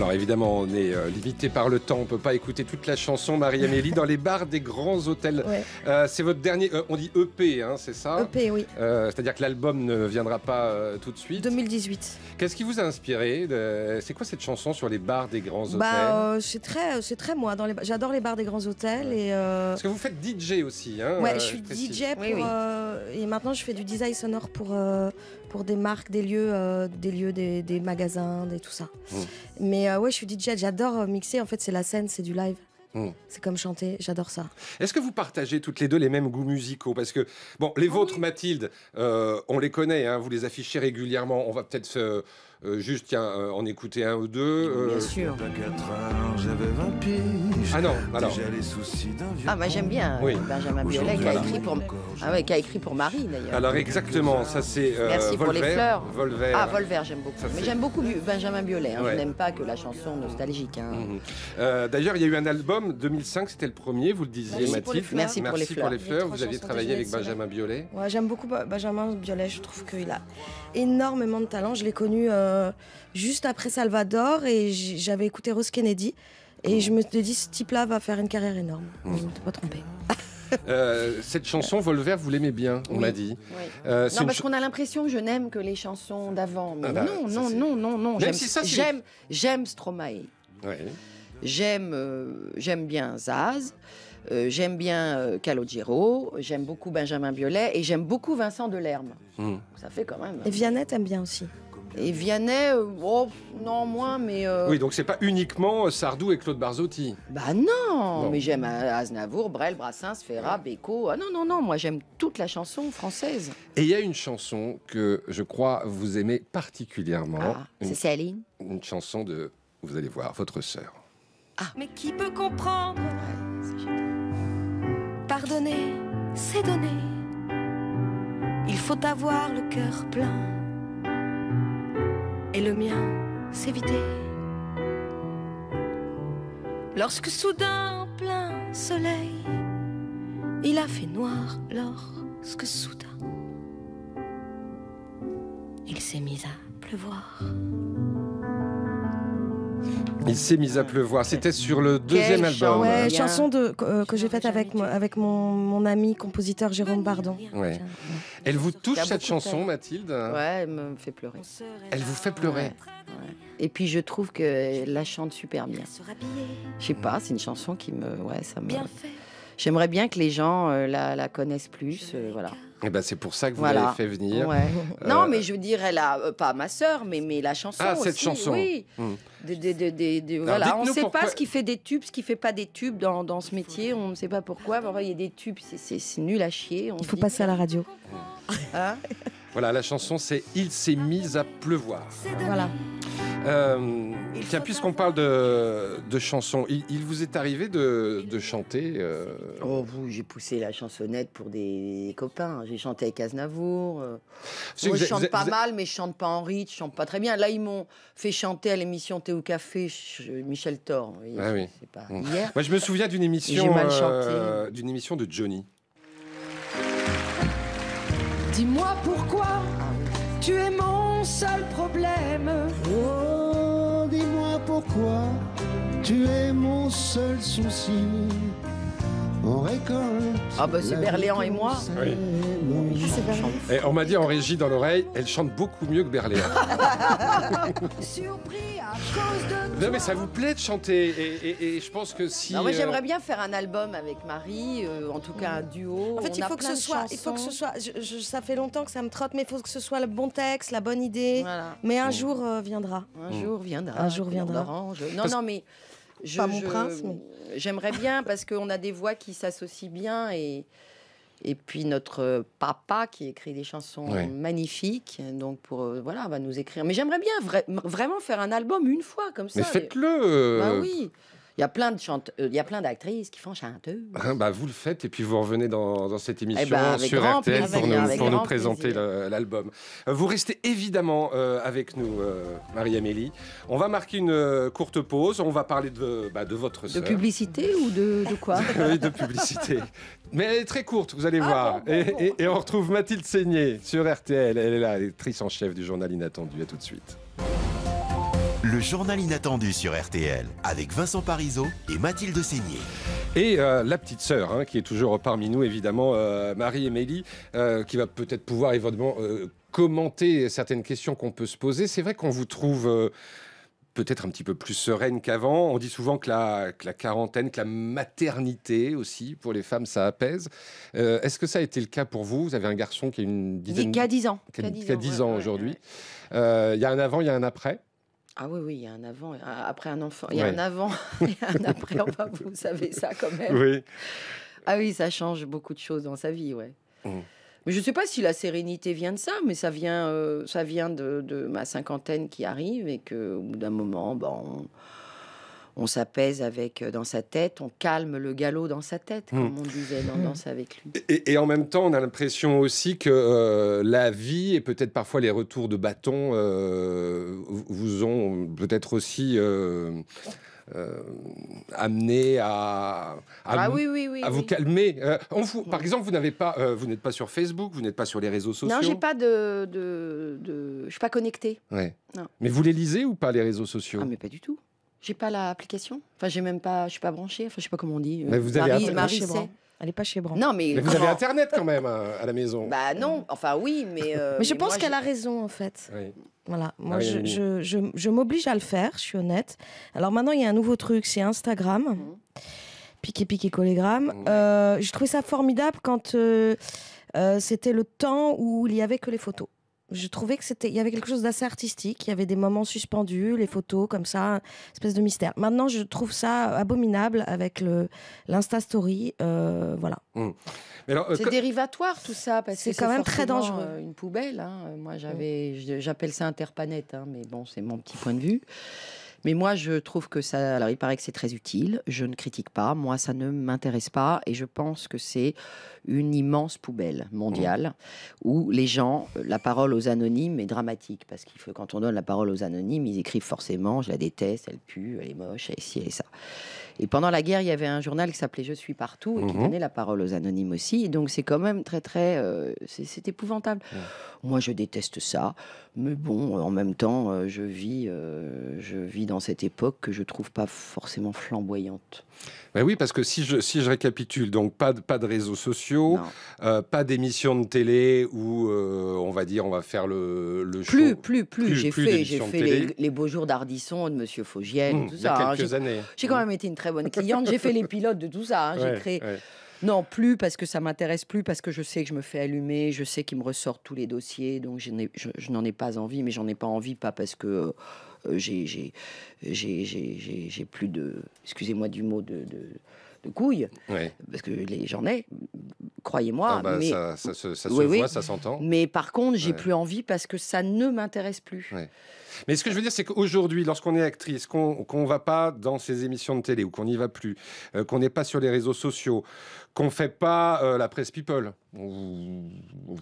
Alors évidemment, on est euh, limité par le temps, on peut pas écouter toute la chanson Marie-Amélie dans les bars des grands hôtels. Euh, c'est votre dernier, euh, on dit EP, hein, c'est ça EP, oui. C'est-à-dire que l'album ne viendra pas tout de suite. 2018. Qu'est-ce qui vous a inspiré C'est quoi cette chanson sur les bars des grands bah, hôtels C'est très, c'est très moi. J'adore les bars des grands hôtels et. Parce que vous faites DJ aussi, hein, je suis DJ et maintenant je fais du design sonore pour pour des marques, des lieux, euh, des, lieux des, magasins, des tout ça. Hmm. Mais euh, ouais, je suis DJ, j'adore euh, mixer. En fait, c'est la scène, c'est du live. Hmm. C'est comme chanter, j'adore ça. Est-ce que vous partagez toutes les deux les mêmes goûts musicaux Parce que, bon, les vôtres, Mathilde, on les connaît, hein, vous les affichez régulièrement. On va peut-être se, euh, juste, tiens, en euh, écouter un ou deux. Bien euh, sûr. Ah non, alors. Ah, moi bah, j'aime bien oui. Benjamin Biolay qui a écrit pour, ah qui a écrit pour Marie d'ailleurs. Alors exactement, ça c'est. Merci pour les fleurs. Volver. Ah, Volver, j'aime beaucoup. Mais j'aime beaucoup Benjamin Biolay. Hein. Je n'aime pas que la chanson nostalgique. Hein. Mhm. d'ailleurs, il y a eu un album 2005, c'était le premier, vous le disiez, Mathilde. Merci, pour les fleurs. Pour les fleurs. vous aviez travaillé avec Benjamin Biolay. Ouais, j'aime beaucoup Benjamin Biolay. Je trouve qu'il a énormément de talent. Je l'ai connu. Euh, juste après Salvador et j'avais écouté Rose Kennedy. Et je me suis dit, ce type-là va faire une carrière énorme. Mmh. Je ne peut pas trompé. Euh, cette chanson, Volver, vous l'aimez bien, on m'a dit. Euh, non, parce qu'on a l'impression que je n'aime que les chansons d'avant. Mais ah bah, non, non, non, non, non, J'aime j'aime, Stromae. J'aime, bien Zaz. j'aime bien Calogero, j'aime beaucoup Benjamin Biolay et j'aime beaucoup Vincent Delerme. Mmh. Ça fait quand même. Et Vianette aime bien aussi. Et Vianney, euh, oh, non, moins, mais. Euh, oui, donc c'est pas uniquement euh, Sardou et Claude Barzotti. Bah non, mais j'aime Aznavour, Brel, Brassens, Ferrat, Beco Ah non, non, non, moi j'aime toute la chanson française. Et il y a une chanson que je crois vous aimez particulièrement. Ah, c'est Céline Une chanson de, vous allez voir, votre sœur. Ah. Mais qui peut comprendre Pardonner, c'est donner. Il faut avoir le cœur plein et le mien s'est vidé Lorsque soudain, plein soleil, il a fait noir, lorsque soudain, il s'est mis à pleuvoir. Il s'est mis à pleuvoir. C'était sur le deuxième album. chanson euh, que j'ai faite avec, avec mon, ami compositeur Jérôme Bardon. Elle vous touche cette chanson, Mathilde Ouais, elle me fait pleurer. Elle vous fait pleurer Et puis je trouve qu'elle la chante super bien. Je sais pas, c'est une chanson qui me. Ouais, ça me. J'aimerais bien que les gens euh, la, connaissent plus. Euh, voilà. Eh ben, c'est pour ça que vous l'avez fait venir. Euh, non, mais je veux dire, elle euh, pas ma soeur, mais mais la chanson. Ah, cette chanson. Oui. Hmm. On ne sait pas ce qui fait des tubes, ce qui ne fait pas des tubes dans, ce métier. On ne sait pas pourquoi. il y a des tubes, c'est nul à chier. On Il faut passer à la radio. Hein voilà, la chanson, c'est Il s'est mis à pleuvoir. Voilà. Euh, tiens, puisqu'on parle de, chansons, il, vous est arrivé de, chanter euh, Oh, vous, j'ai poussé la chansonnette pour des, copains. J'ai chanté avec Aznavour. Euh. je chante pas mal, mais je chante pas en rythme, je chante pas très bien. Là, ils m'ont fait chanter à l'émission Thé ou Café Michel Thor. Ah oui. Mmh. hier. Moi, je me souviens d'une émission, d'une émission de Johnny. Dis-moi pourquoi ah tu es mon seul problème. Oh. Pourquoi tu es mon seul souci on récolte. Ah bah c'est Berléand et moi. Oui. Ah, et on m'a dit en régie dans l'oreille, elle chante beaucoup mieux que Berléand. <laughs> non mais ça vous plaît de chanter et, je pense que si. Non, euh, j'aimerais bien faire un album avec Marie, euh, en tout cas un duo. En fait, il faut, que ce soit, il faut que ce soit. ça fait longtemps que ça me trotte, mais il faut que ce soit le bon texte, la bonne idée. Mais un mmh. jour euh, viendra. Un jour viendra. Un jour viendra. Non, non, mais pas mon prince, mais... J'aimerais bien parce qu'on a des voix qui s'associent bien et. Et puis notre papa qui écrit des chansons magnifiques, donc pour euh, voilà, va nous écrire. Mais j'aimerais bien vraiment faire un album une fois comme ça. Mais faites-le. Euh, bah oui. Il y a plein de chante... il euh, y a plein d'actrices qui font chanteuses. Ah, bah, vous le faites et puis vous revenez dans, cette eh émission ben, sur RTL pour nous, présenter l'album. Euh, vous restez évidemment euh, avec nous, Marie-Amélie. On va marquer une courte pause. On va parler de, bah, votre De publicité ou de, quoi <laughs> Oui, de publicité. Mais elle est très courte, vous allez ah voir. Et, on retrouve Mathilde Seigné sur RTL. Elle est la trice en chef du journal Inattendu. À tout de suite le journal inattendu sur RTL, avec Vincent Parisot et Mathilde Seigné. Et euh, la petite sœur, hein, qui est toujours parmi nous, évidemment, euh, Marie-Émilie, euh, qui va peut-être pouvoir évidemment commenter certaines questions qu'on peut se poser. C'est vrai qu'on vous trouve peut-être un petit peu plus sereine qu'avant. On dit souvent que la, quarantaine, que la maternité aussi, pour les femmes, ça apaise. Est-ce que ça a été le cas pour vous Vous avez un garçon qui a une 10 ans. Qui a, 10 ans, aujourd'hui. Il y a un avant, il y a un après. Ah oui, oui, il y a un avant, après un enfant, il y a un avant <laughs> et un après. Enfin, vous savez ça quand même. Oui. Ah oui, ça change beaucoup de choses dans sa vie, ouais. Mm. Mais je ne sais pas si la sérénité vient de ça, mais ça vient, euh, ça vient de, ma cinquantaine qui arrive et que bout d'un moment, bon bah, on, s'apaise avec euh, dans sa tête, on calme le galop dans sa tête, mm. comme on disait dans Danse mm. avec lui. Et, en même temps, on a l'impression aussi que euh, la vie et peut-être parfois les retours de bâton vous ont peut-être aussi euh, euh, amené à, à, ah vous calmer. Euh, vous, par exemple, vous n'avez pas, vous n'êtes pas sur Facebook, vous n'êtes pas sur les réseaux sociaux. Non, j'ai pas de, de, je suis pas connecté Mais vous les lisez ou pas les réseaux sociaux Ah mais pas du tout. J'ai pas l'application. Enfin, j'ai même pas, je suis pas branchée. Enfin, je sais pas comment on dit. Mais vous Marie, avez elle n'est pas chez Non, mais, vous avez Internet quand même hein, à la maison. Bah non, enfin oui, mais. Euh, mais je pense qu'elle a raison en fait. Voilà, ah moi je, m'oblige à le faire, je suis honnête. Alors maintenant il y a un nouveau truc, c'est Instagram. Mhm. Piqué, piqué, collégramme. Euh, j'ai trouvé ça formidable quand euh, c'était le temps où il n'y avait que les photos je trouvais que c'était, il y avait quelque chose d'assez artistique. Il y avait des moments suspendus, les photos comme ça, espèce de mystère. Maintenant, je trouve ça abominable avec le l'insta story, euh, voilà. Hmm. Euh, c'est dérivatoire tout ça parce c'est quand même très dangereux. Euh, une poubelle. Hein. Moi, j'avais, hmm. j'appelle ça interpanette, hein, mais bon, c'est mon petit point de vue. Mais moi, je trouve que ça. Alors, il paraît que c'est très utile. Je ne critique pas. Moi, ça ne m'intéresse pas. Et je pense que c'est une immense poubelle mondiale mmh. où les gens, euh, la parole aux anonymes est dramatique parce qu'il faut quand on donne la parole aux anonymes, ils écrivent forcément je la déteste, elle pue, elle est moche, elle est ci, elle ça. Et pendant la guerre, il y avait un journal qui s'appelait Je suis partout et qui mmh. donnait la parole aux anonymes aussi. Et donc c'est quand même très très, euh, c'est épouvantable. Moi, je déteste ça, mais bon, en même temps, euh, je vis, je vis dans cette époque que je trouve pas forcément flamboyante. Ben oui, parce que si je, si je récapitule, donc pas de, pas de réseaux sociaux, euh, pas d'émissions de télé où euh, on va dire on va faire le, le plus, show. Plus, plus, J'ai fait, j'ai fait les, beaux jours d'Ardisson, de Monsieur Faugienne, hmm, Il y a hein. quelques années. J'ai quand hmm. même été une très bonne <laughs> cliente. j'ai fait les pilotes de tout ça. Hein. j'ai créé. Non, plus parce que ça m'intéresse plus, parce que je sais que je me fais allumer, je sais qu'il me ressortent tous les dossiers, donc je, je n'en ai pas envie, mais j'en ai pas envie, pas parce que euh, j'ai plus de, excusez-moi du mot, de, de couilles, parce que j'en ai, croyez-moi. mais... Ça, s'entend. Mais par contre, j'ai plus envie parce que ça ne m'intéresse plus. Mais ce que je veux dire, c'est qu'aujourd'hui, lorsqu'on est actrice, qu'on ne va pas dans ces émissions de télé ou qu'on n'y va plus, euh, qu'on n'est pas sur les réseaux sociaux, qu'on ne fait pas euh, la presse people.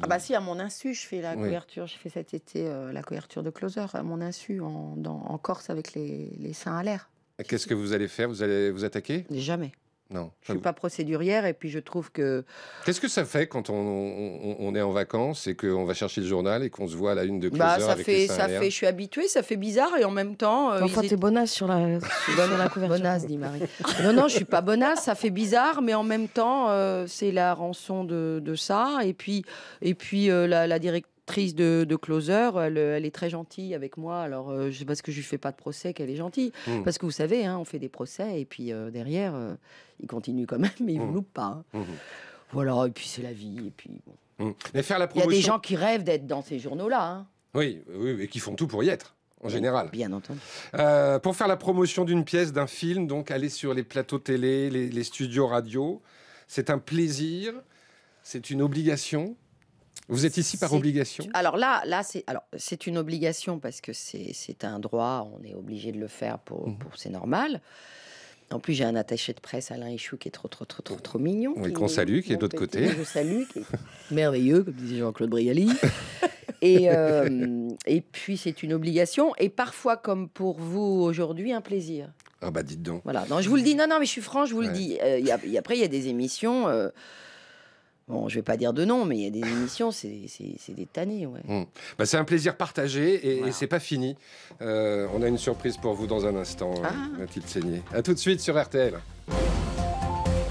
Ah bah si, à mon insu, je fais la couverture, J'ai fait cet été euh, la couverture de Closer, à mon insu, en, en Corse avec les, les seins à l'air. Qu'est-ce que vous allez faire Vous allez vous attaquer Jamais. Non. Je ne suis pas procédurière et puis je trouve que. Qu'est-ce que ça fait quand on, est en vacances et qu'on va chercher le journal et qu'on se voit à la une de 15 bah, ça fait, ça fait, Je suis habituée, ça fait bizarre et en même temps. Euh, enfin, t'es bonasse sur la, <laughs> sur couverture. Bonasse, dit Marie. non, non, je suis pas bonasse, ça fait bizarre, mais en même temps, euh, c'est la rançon de, ça. Et puis, et puis euh, la, la directrice de, Closer, euh, elle, est très gentille avec moi. Alors, euh, je sais pas ce que je fais pas de procès, qu'elle est gentille. Mmh. Parce que vous savez, hein, on fait des procès et puis euh, derrière, il continue quand même, <laughs> mais ils ne mmh. pas. Hein. Mmh. Voilà, et puis c'est la vie. Et puis, mmh. mais faire la promotion... Il y a des gens qui rêvent d'être dans ces journaux-là. Hein. Oui, oui, et qui font tout pour y être en général. Bien entendu. pour faire la promotion d'une pièce, d'un film, donc aller sur les plateaux télé, les studios radio, c'est un plaisir, c'est une obligation. Vous êtes ici par obligation Alors là, là c'est une obligation parce que c'est un droit, on est obligé de le faire, pour, mmh. pour c'est normal. En plus, j'ai un attaché de presse, Alain Ichou, qui est trop, trop, trop, trop, trop mignon. Oui, qu'on salue, qui est de l'autre côté. Je salue, qui est <laughs> merveilleux, comme disait Jean-Claude Brialy. <laughs> et, euh, et puis, c'est une obligation. Et parfois, comme pour vous aujourd'hui, un plaisir. Ah bah dites donc. Voilà, non, je vous le dis, non, non, mais je suis franc, je vous le dis. Euh, y a, après, il y a des émissions... Euh, Bon, je vais pas dire de nom, mais il y a des <laughs> émissions, c'est des tannées. Ouais. Mm. Bah, c'est un plaisir partagé et, c'est pas fini. Euh, on a une surprise pour vous dans un instant, euh, ah. Mathilde Seigné. A tout de suite sur RTL.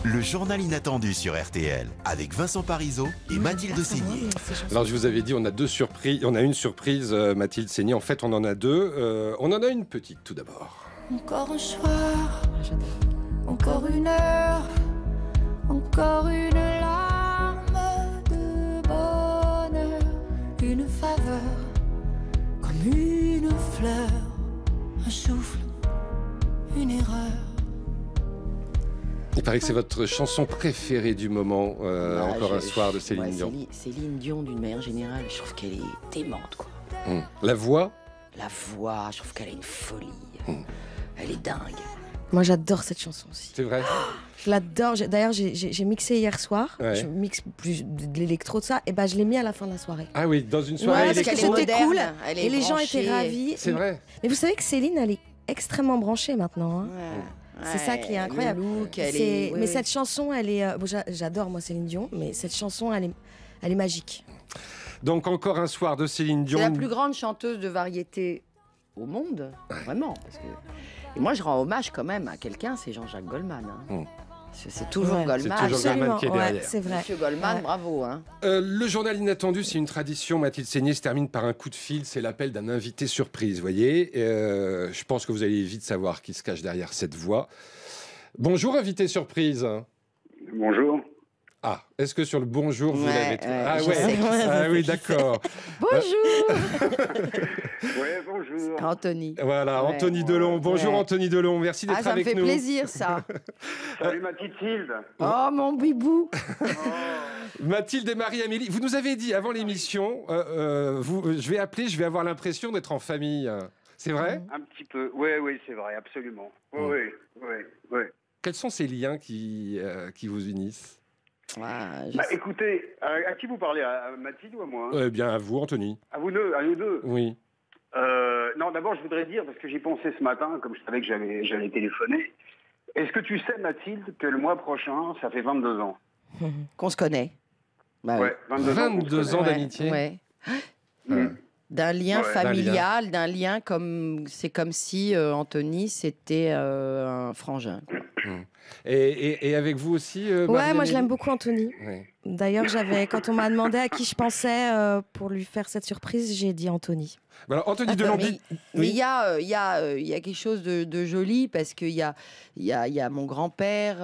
Le journal inattendu sur RTL avec Vincent Parisot et Mathilde Seigné. Alors je vous avais dit, on a deux surprises. On a une surprise, euh, Mathilde Seigné. En fait, on en a deux. on en a une petite tout d'abord. Encore un soir, encore une heure, encore une une Il paraît que c'est votre chanson préférée du moment, euh, ah, encore un soir de Céline Dion. Céline Dion, d'une manière générale, je trouve qu'elle est démente, quoi. Hum. La voix La voix, je trouve qu'elle est une folie. Hum. Elle est dingue. Moi, j'adore cette chanson aussi. C'est vrai. Ah je l'adore. D'ailleurs, j'ai mixé hier soir. Je mixe plus de l'électro, de ça. Et ben, je l'ai mis à la fin de la soirée. Ah oui, dans une soirée Parce que c'était cool. et les gens étaient ravis. C'est vrai. Mais vous savez que Céline, elle est extrêmement branchée maintenant. Hein. Ouais. C'est ça qui est incroyable. mais cette chanson, elle est. Euh, j'adore moi Céline Dion, mais cette chanson, elle est, elle est magique. Donc encore un soir de Céline Dion. la plus grande chanteuse de variété au monde, vraiment. Parce que... Et moi, je rends hommage quand même à quelqu'un, c'est Jean-Jacques Goldman. Hein. Hum. C'est toujours Goldman. C'est qui est derrière. C'est vrai. Monsieur Goldman, bravo. Hein. Euh, le journal inattendu, c'est une tradition. Mathilde Seigné se termine par un coup de fil. C'est l'appel d'un invité surprise, voyez. Euh, je pense que vous allez vite savoir qui se cache derrière cette voix. Bonjour, invité surprise. Bonjour. Ah, est-ce que sur le bonjour, vous avez l'avez Ah, ah oui, d'accord. <laughs> bonjour <laughs> Oui, bonjour. Anthony. Voilà, Anthony Delon. Bonjour Anthony Delon, merci ah, d'être avec nous. Ça me fait plaisir, ça. <laughs> Salut Mathilde. Oh, mon bibou. Mathilde et Marie-Amélie, vous nous avez dit avant l'émission, euh, euh, euh, je vais appeler, je vais avoir l'impression d'être en famille. C'est vrai Un petit peu, oui, oui, c'est vrai, absolument. Oui, oui, oui. Quels sont ces liens qui, qui vous unissent bah, écoutez, à, qui vous parlez À Mathilde ou à moi hein Eh bien, à vous, Anthony. À vous deux, à nous deux. Oui. Euh, non, d'abord, je voudrais dire, parce que j'y pensais ce matin, comme je savais que j'allais, j'allais téléphoner, est-ce que tu sais, Mathilde, que le mois prochain, ça fait 22 <laughs> bah ans Qu'on se connaît. Bah, ouais, 22, 22 ans, d'amitié. Ouais. Hmm d'un lien familial, d'un lien. comme c'est comme si euh, Anthony c'était euh, un frangin. Hum. Et, et, avec vous aussi. Euh, ouais, moi je l'aime beaucoup Anthony. D'ailleurs, j'avais, quand on m'a demandé à qui je pensais euh, pour lui faire cette surprise, j'ai dit Anthony. Bah Anthony ah, Delon bah, Mais il y, a, euh, y, euh, y, a, quelque chose de, joli parce qu'il y a, y, y a mon grand-père,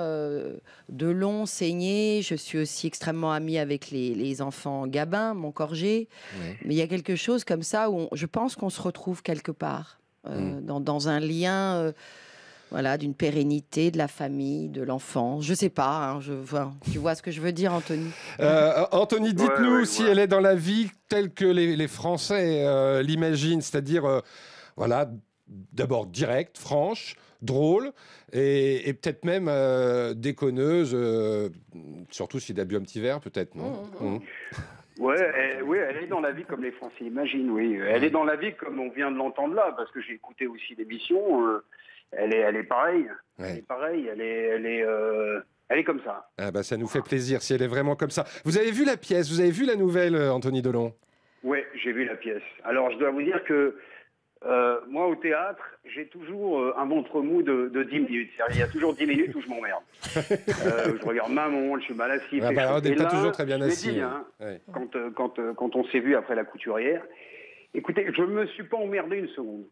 Delon, saigné. Je suis aussi extrêmement amie avec les, enfants Gabin, mon corgé. Mais il y a quelque chose comme ça où je pense qu'on se retrouve quelque part, mm. dans, un lien voilà, d'une pérennité, de la famille, de l'enfant. Je sais pas. Hein, je vois. Tu vois ce que je veux dire, Anthony euh, Anthony, dites-nous si elle est dans la vie telle que les, Français euh, l'imaginent, c'est-à-dire, euh, voilà, d'abord directe, franche, drôle et, peut-être même déconneuse, surtout si a bu un petit verre, peut-être, non mmh, mmh. Mmh. Ouais, oui, elle est dans la vie comme les Français l'imaginent, oui. Elle est dans la vie comme on vient de l'entendre là, parce que j'ai écouté aussi l'émission elle est, elle est pareille. Elle est elle est, elle est, euh, elle est comme ça. Ah bah, ça nous fait plaisir si elle est vraiment comme ça. Vous avez vu la pièce, vous avez vu la nouvelle, euh, Anthony Delon Oui, j'ai vu la pièce. Alors je dois vous dire que euh, moi, au théâtre, j'ai toujours un ventre mou de, de 10 minutes. Il y a toujours 10 minutes où je m'emmerde. <laughs> je regarde ma je suis mal assis. Ah bah, on n'est pas toujours très bien assis. Hein, hein. quand, quand, quand on s'est vu après la couturière, écoutez, je ne me suis pas emmerdé une seconde.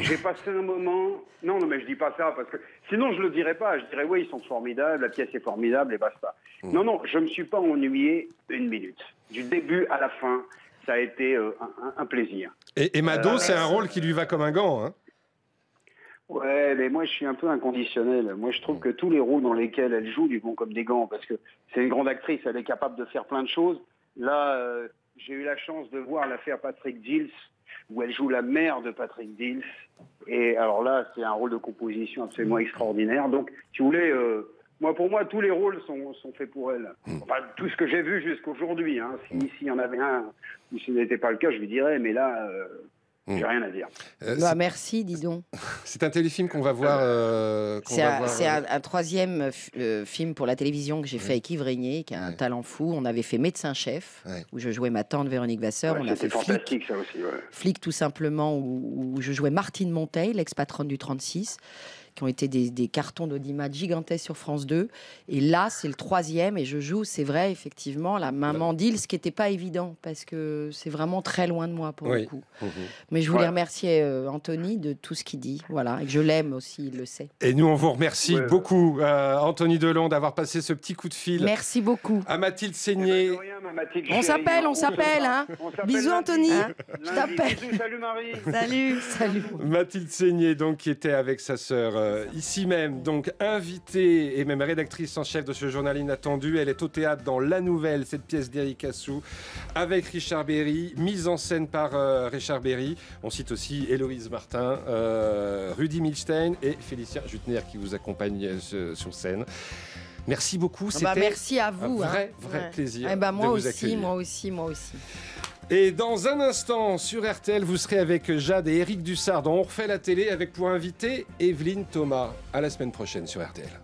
J'ai passé un moment. Non, non, mais je dis pas ça parce que sinon je le dirais pas. Je dirais oui, ils sont formidables, la pièce est formidable et basta. Mm. Non, non, je me suis pas ennuyé une minute. Du début à la fin, ça a été euh, un, plaisir. Et, Mado, euh, c'est un rôle qui lui va comme un gant. Hein ouais, mais moi je suis un peu inconditionnel. Moi je trouve mm. que tous les rôles dans lesquels elle joue lui vont comme des gants parce que c'est une grande actrice, elle est capable de faire plein de choses. Là, euh, j'ai eu la chance de voir l'affaire Patrick Dills où elle joue la mère de Patrick Dills. Et alors là, c'est un rôle de composition absolument extraordinaire. Donc, si vous voulez, euh, moi, pour moi, tous les rôles sont, faits pour elle. Hmm. Enfin, tout ce que j'ai vu jusqu'aujourd'hui. Hein. s'il y en avait un, si ce n'était pas le cas, je lui dirais. Mais là, euh, j'ai mm. rien à dire. Euh, bah, merci, dis donc. C'est un téléfilm qu'on va voir. Euh, c'est euh, un, troisième film pour la télévision que j'ai mm. fait avec Yves Régnier, qui a un talent fou. On avait fait Médecin-chef, où je jouais ma tante Véronique Vasseur. On fait fantastique, flic, ça aussi. Flic, tout simplement, où, où, je jouais Martine Monteil, l'ex-patronne du 36 qui ont été des, cartons d'audimat gigantesques sur France 2. Et là, c'est le troisième, et je joue, c'est vrai, effectivement, la maman d'île, ce qui n'était pas évident, parce que c'est vraiment très loin de moi pour le coup. Mhm. Mais je voulais remercier euh, Anthony de tout ce qu'il dit, voilà, et que je l'aime aussi, il le sait. Et nous, on vous remercie beaucoup, euh, Anthony Delon, d'avoir passé ce petit coup de fil. Merci beaucoup. À Mathilde eh ben, Seigné. on s'appelle, on s'appelle. Hein. Bisous, Anthony. Hein je t'appelle. Salut, Marie. Salut, salut. Mathilde Seigné, donc, qui était avec sa sœur euh, ici même, donc invitée et même rédactrice en chef de ce journal inattendu. Elle est au théâtre dans La Nouvelle, cette pièce d'Eric Assou, avec Richard Berry, mise en scène par euh, Richard Berry. On cite aussi Héloïse Martin, euh, Rudy Milstein et Félicien Jutner qui vous accompagnent sur scène. Merci beaucoup. Ah bah, merci à vous. Un vrai, hein. plaisir. Et eh bah, moi aussi, moi aussi, moi aussi. Et dans un instant, sur RTL, vous serez avec Jade et Eric Dussard dans On refait la télé avec pour invité Evelyne Thomas. À la semaine prochaine sur RTL.